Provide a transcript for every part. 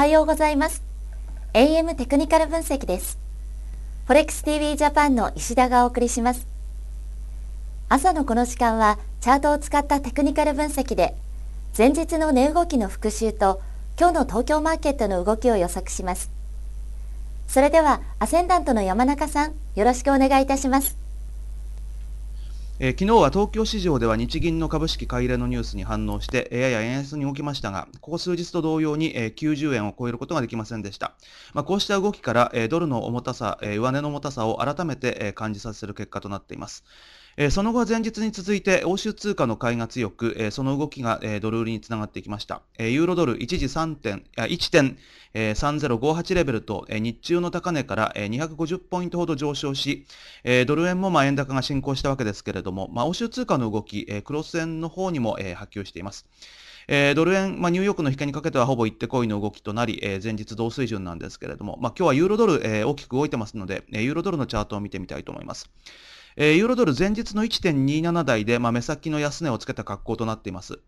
はようございます。AM テクニカル分析です。フォレックス TV ジャパンの石田がお送りします。朝のこの時間はチャートを使ったテクニカル分析で、前日の値動きの復習と今日の東京マーケットの動きを予測します。それではアセンダントの山中さん、よろしくお願いいたします。えー、昨日は東京市場では日銀の株式買い入れのニュースに反応して、やや円安に動きましたが、ここ数日と同様に、えー、90円を超えることができませんでした。まあ、こうした動きから、えー、ドルの重たさ、えー、上値の重たさを改めて、えー、感じさせる結果となっています。その後は前日に続いて欧州通貨の買いが強く、その動きが、ドル売りにつながってきました。ユーロドル一時1.3058レベルと、日中の高値から、250ポイントほど上昇し、ドル円も、円高が進行したわけですけれども、欧州通貨の動き、クロス円の方にも、波及しています。えー、ドル円、まあ、ニューヨークの引けにかけてはほぼ行ってこいの動きとなり、えー、前日同水準なんですけれども、まあ、今日はユーロドル、えー、大きく動いてますので、えユーロドルのチャートを見てみたいと思います。えー、ユーロドル前日の1.27台で、まあ、目先の安値をつけた格好となっています。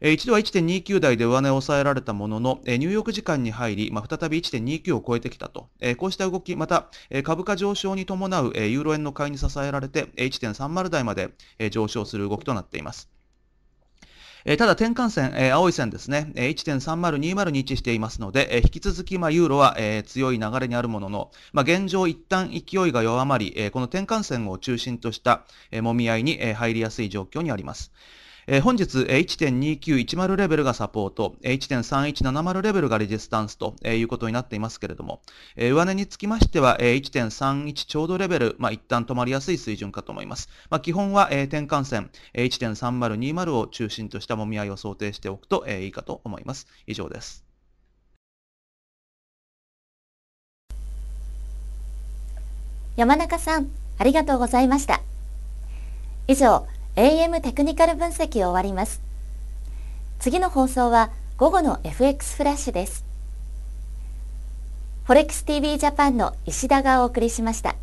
え一度は1.29台で上値を抑えられたものの、えー、ニューヨーク時間に入り、まあ、再び1.29を超えてきたと。えこうした動き、また、株価上昇に伴う、えユーロ円の買いに支えられて、1.30台まで、上昇する動きとなっています。ただ、転換線、青い線ですね、1.3020に位置していますので、引き続き、まユーロは、強い流れにあるものの、ま現状一旦勢いが弱まり、この転換線を中心とした、揉み合いに、入りやすい状況にあります。えー、本日、1 2 9 1 0レベルがサポート、1 3 1 7 0レベルがレジスタンスということになっていますけれども、えー、上値につきましては、1 3 1ちょうどレベル、まあ、一旦止まりやすい水準かと思います。まあ、基本は、えー、転換線、1 3 0 2 0を中心としたもみ合いを想定しておくと、えー、いいかと思います。以上です。山中さん、ありがとうございました。以上、AM テクニカル分析を終わります。次の放送は午後の FX フラッシュです。フォレックス TV ジャパンの石田がお送りしました。